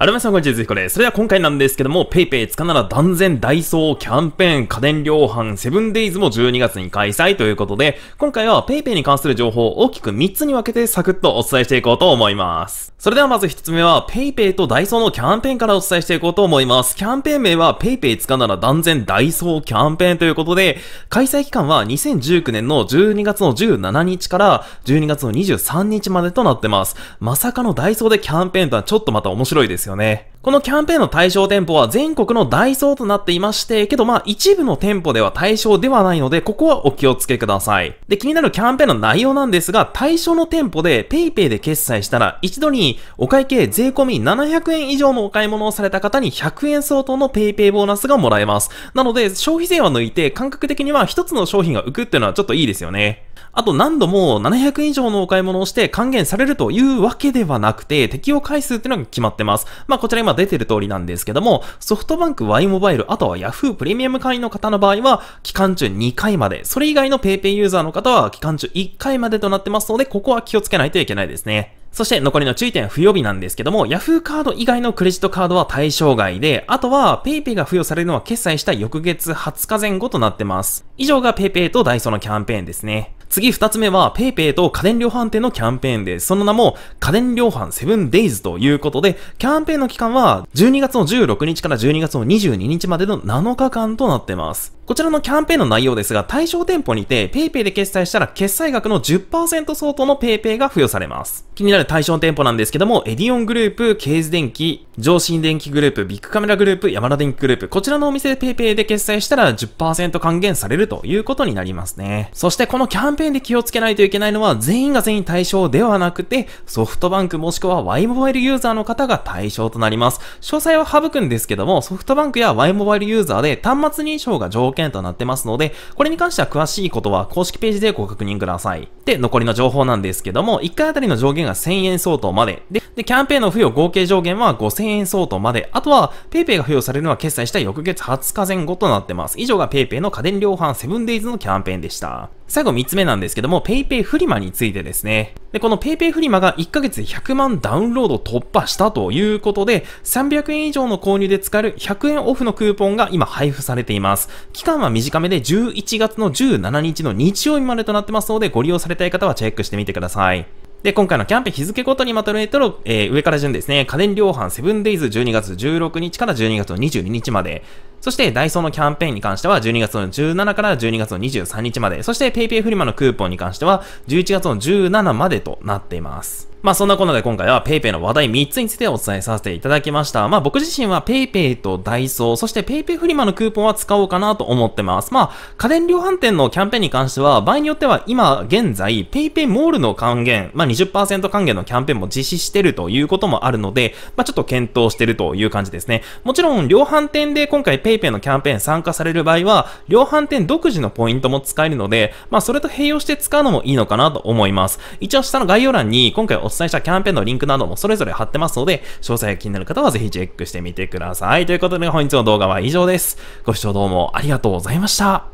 あらなさんこんにちは、ずひこです。それでは今回なんですけども、PayPay つかなら断然ダイソーキャンペーン家電量販セブンデイズも12月に開催ということで、今回は PayPay に関する情報を大きく3つに分けてサクッとお伝えしていこうと思います。それではまず1つ目は PayPay とダイソーのキャンペーンからお伝えしていこうと思います。キャンペーン名は PayPay つかなら断然ダイソーキャンペーンということで、開催期間は2019年の12月の17日から12月の23日までとなってます。まさかのダイソーでキャンペーンとはちょっとまた面白いですよね。このキャンペーンの対象店舗は全国のダイソーとなっていまして、けどまあ一部の店舗では対象ではないので、ここはお気をつけください。で、気になるキャンペーンの内容なんですが、対象の店舗で PayPay で決済したら、一度にお会計税込み700円以上のお買い物をされた方に100円相当の PayPay ボーナスがもらえます。なので、消費税は抜いて、感覚的には一つの商品が浮くっていうのはちょっといいですよね。あと何度も700以上のお買い物をして還元されるというわけではなくて、適用回数っていうのが決まってます。まあこちら今出てる通りなんですけども、ソフトバンク Y モバイル、あとは Yahoo プレミアム会員の方の場合は、期間中2回まで、それ以外の PayPay ユーザーの方は期間中1回までとなってますので、ここは気をつけないといけないですね。そして残りの注意点付与日なんですけども、Yahoo カード以外のクレジットカードは対象外で、あとは PayPay が付与されるのは決済した翌月20日前後となってます。以上が PayPay とダイソーのキャンペーンですね。次2つ目は PayPay と家電量販店のキャンペーンです。その名も家電量販 7days ということで、キャンペーンの期間は12月の16日から12月の22日までの7日間となってます。こちらのキャンペーンの内容ですが、対象店舗にて PayPay で決済したら決済額の10%相当の PayPay が付与されます。気になる対象店舗なんですけども、エディオングループ、ケーズ電機、上信電機グループ、ビッグカメラグループ、山田電機グループ、こちらのお店 PayPay で決済したら10%還元されるということになりますね。そしてこのキャンペーンで気をつけないといけないのは全員が全員対象ではなくて、ソフトバンクもしくは Y モバイルユーザーの方が対象となります。詳細は省くんですけども、ソフトバンクや Y モバイルユーザーで端末認証が条件となってますので、これに関しては詳しいことは公式ページでご確認ください。で、残りの情報なんですけども、1回あたりの上限が1000円相当まで。で、でキャンペーンの付与合計上限は5000円円相当まで、あとは PayPay が付与されるのは決済した翌月20日前後となってます。以上が PayPay の家電量販セブンデイズのキャンペーンでした。最後3つ目なんですけども、PayPay フリマについてですね。で、この PayPay フリマが1ヶ月で100万ダウンロード突破したということで、300円以上の購入で使える100円オフのクーポンが今配布されています。期間は短めで11月の17日の日曜日までとなってますので、ご利用されたい方はチェックしてみてください。で、今回のキャンペーン日付ごとにまとめとる、えー、上から順ですね、家電量販セブンデイズ12月16日から12月22日まで、そしてダイソーのキャンペーンに関しては12月の17から12月の23日まで、そして PayPay フリマのクーポンに関しては11月の17までとなっています。まあそんなこんなで今回は PayPay の話題3つについてお伝えさせていただきました。まあ僕自身は PayPay とダイソー、そして PayPay フリマのクーポンは使おうかなと思ってます。まあ家電量販店のキャンペーンに関しては場合によっては今現在 PayPay モールの還元、まあ20%還元のキャンペーンも実施してるということもあるので、まあちょっと検討してるという感じですね。もちろん量販店で今回 PayPay のキャンペーン参加される場合は量販店独自のポイントも使えるので、まあそれと併用して使うのもいいのかなと思います。一応下の概要欄に今回お伝えしたキャンペーンのリンクなどもそれぞれ貼ってますので、詳細が気になる方はぜひチェックしてみてください。ということで、本日の動画は以上です。ご視聴どうもありがとうございました。